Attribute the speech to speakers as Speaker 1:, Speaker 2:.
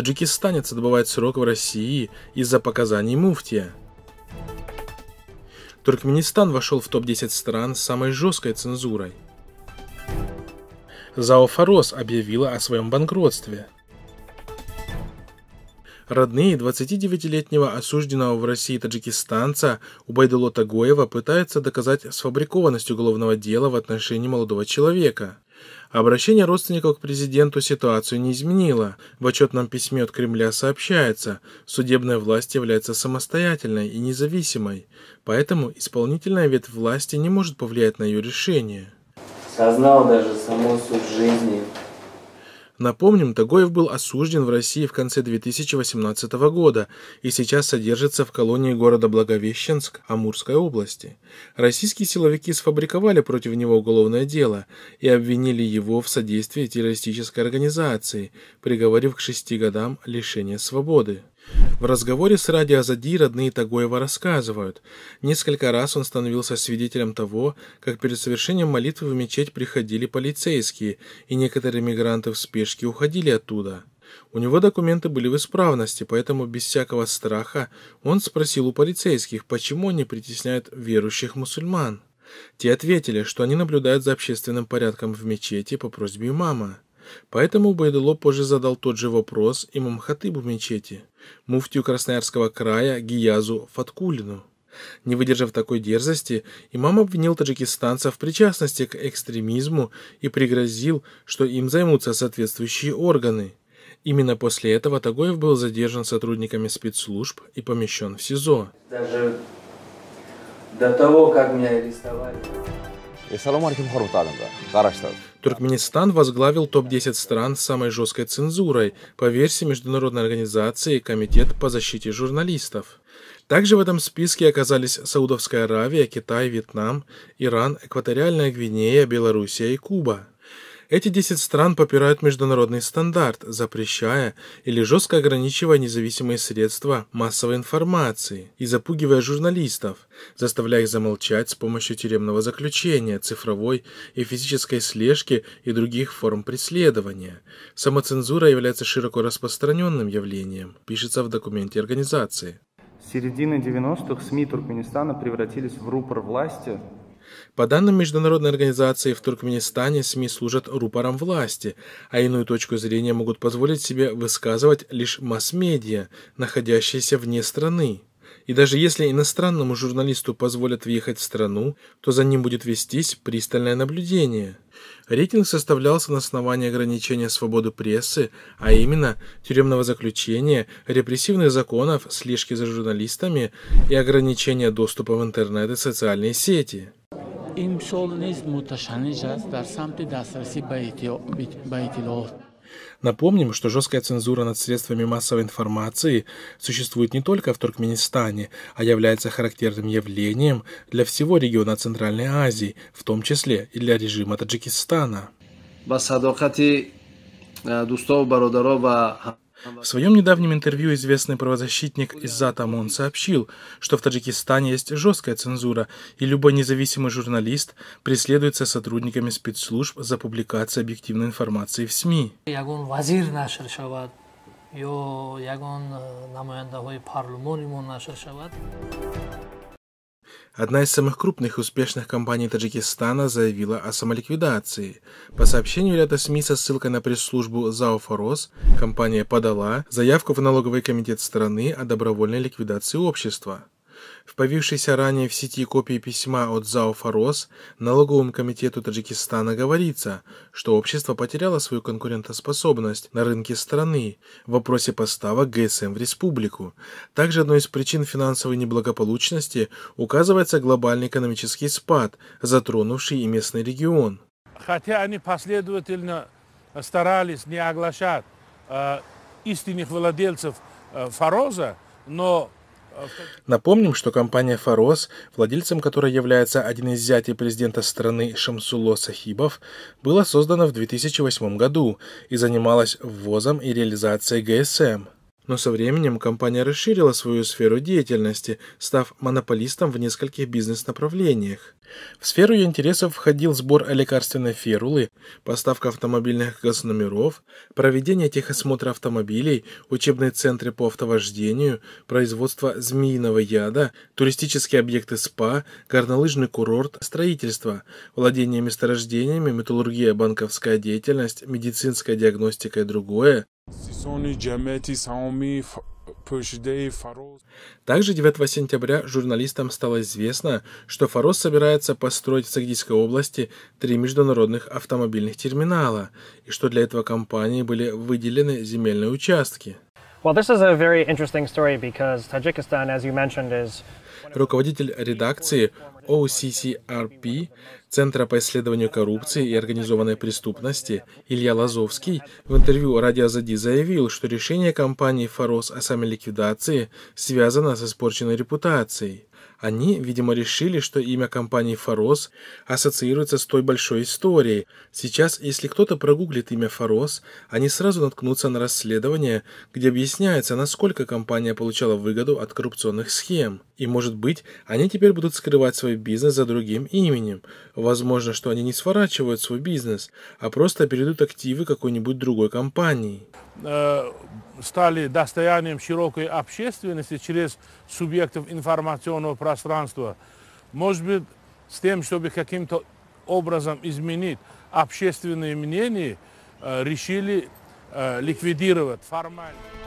Speaker 1: Таджикистанец отбывает срок в России из-за показаний муфтия. Туркменистан вошел в топ-10 стран с самой жесткой цензурой. ЗАО «Форос» объявила о своем банкротстве. Родные 29-летнего осужденного в России таджикистанца Убайдуло Тагоева пытаются доказать сфабрикованность уголовного дела в отношении молодого человека – Обращение родственников к президенту ситуацию не изменило. В отчетном письме от Кремля сообщается, судебная власть является самостоятельной и независимой, поэтому исполнительная ветвь власти не может повлиять на ее решение. Сознал даже саму суть жизни, Напомним, Тагоев был осужден в России в конце 2018 года и сейчас содержится в колонии города Благовещенск Амурской области. Российские силовики сфабриковали против него уголовное дело и обвинили его в содействии террористической организации, приговорив к шести годам лишения свободы. В разговоре с Ради Азади родные Тагоева рассказывают. Несколько раз он становился свидетелем того, как перед совершением молитвы в мечеть приходили полицейские, и некоторые мигранты в спешке уходили оттуда. У него документы были в исправности, поэтому без всякого страха он спросил у полицейских, почему они притесняют верующих мусульман. Те ответили, что они наблюдают за общественным порядком в мечети по просьбе мама. Поэтому Байдуло позже задал тот же вопрос имам Хатыбу мечети, муфтию Красноярского края Гиязу Фаткулину. Не выдержав такой дерзости, имам обвинил таджикистанцев в причастности к экстремизму и пригрозил, что им займутся соответствующие органы. Именно после этого Тагоев был задержан сотрудниками спецслужб и помещен в СИЗО. Даже до того, как меня арестовали. Assalomu alaykum, hurmatli alimlar. Qarashlar. Туркменистан возглавил топ-10 стран с самой жесткой цензурой по версии Международной организации Комитет по защите журналистов. Также в этом списке оказались Саудовская Аравия, Китай, Вьетнам, Иран, Экваториальная Гвинея, Белоруссия и Куба. Эти 10 стран попирают международный стандарт, запрещая или жестко ограничивая независимые средства массовой информации и запугивая журналистов, заставляя их замолчать с помощью тюремного заключения, цифровой и физической слежки и других форм преследования. Самоцензура является широко распространенным явлением, пишется в документе организации. С середины 90-х СМИ Туркменистана превратились в рупор власти, по данным международной организации, в Туркменистане СМИ служат рупором власти, а иную точку зрения могут позволить себе высказывать лишь масс-медиа, находящиеся вне страны. И даже если иностранному журналисту позволят въехать в страну, то за ним будет вестись пристальное наблюдение. Рейтинг составлялся на основании ограничения свободы прессы, а именно тюремного заключения, репрессивных законов, слежки за журналистами и ограничения доступа в интернет и социальные сети имсол низ муташанниҷ аст дар самти дастрасӣ ба иттилоот Напомним, что жесткая цензура над средствами массовой информации существует не только в Туркменистане, а является характерным явлением для всего региона Центральной Азии, в том числе и для режима Таджикистана. В своем недавнем интервью известный правозащитник Иззат Амон сообщил, что в Таджикистане есть жесткая цензура, и любой независимый журналист преследуется сотрудниками спецслужб за публикацию объективной информации в СМИ. ё ягон э, намояндаҳои парлумонимон нашр шавад Одна из самых крупных и успешных компаний Таджикистана заявила о самоликвидации. По сообщению ряда СМИ со ссылкой на пресс-службу ЗАО «Форос», компания подала заявку в налоговый комитет страны о добровольной ликвидации общества. В появившейся ранее в сети копии письма от ЗАО «Форос» налоговому комитету Таджикистана говорится, что общество потеряло свою конкурентоспособность на рынке страны в вопросе поставок ГСМ в республику. Также одной из причин финансовой неблагополучности указывается глобальный экономический спад, затронувший и местный регион. Хотя они последовательно э, старались не оглашать э, истинных владельцев э, Фороза, но Напомним, что компания «Фарос», владельцем которой является один из зятей президента страны Шамсуло Сахибов, была создана в 2008 году и занималась ввозом и реализацией ГСМ – но со временем компания расширила свою сферу деятельности, став монополистом в нескольких бизнес-направлениях. В сферу ее интересов входил сбор лекарственной ферулы, поставка автомобильных газономеров, проведение техосмотра автомобилей, учебные центры по автовождению, производство змеиного яда, туристические объекты СПА, горнолыжный курорт, строительство, владение месторождениями, металлургия, банковская деятельность, медицинская диагностика и другое, также 9 сентября журналистам стало известно, что Фарос собирается построить в Сагдийской области три международных автомобильных терминала, и что для этого компании были выделены земельные участки. Руководитель редакции OCCRP, Центра по исследованию коррупции и организованной преступности, Илья Лазовский в интервью «Радио Зади» заявил, что решение компании «Форос» о самоликвидации связано с испорченной репутацией. Они, видимо, решили, что имя компании «Форос» ассоциируется с той большой историей. Сейчас, если кто-то прогуглит имя «Форос», они сразу наткнутся на расследование, где объясняется, насколько компания получала выгоду от коррупционных схем. И, может быть, они теперь будут скрывать свой бизнес за другим именем. Возможно, что они не сворачивают свой бизнес, а просто передают активы какой-нибудь другой компании. Э, стали достоянием широкой общественности через субъектов информационного пространства. Может быть, с тем, чтобы каким-то образом изменить общественные мнения, э, решили э, ликвидировать формально.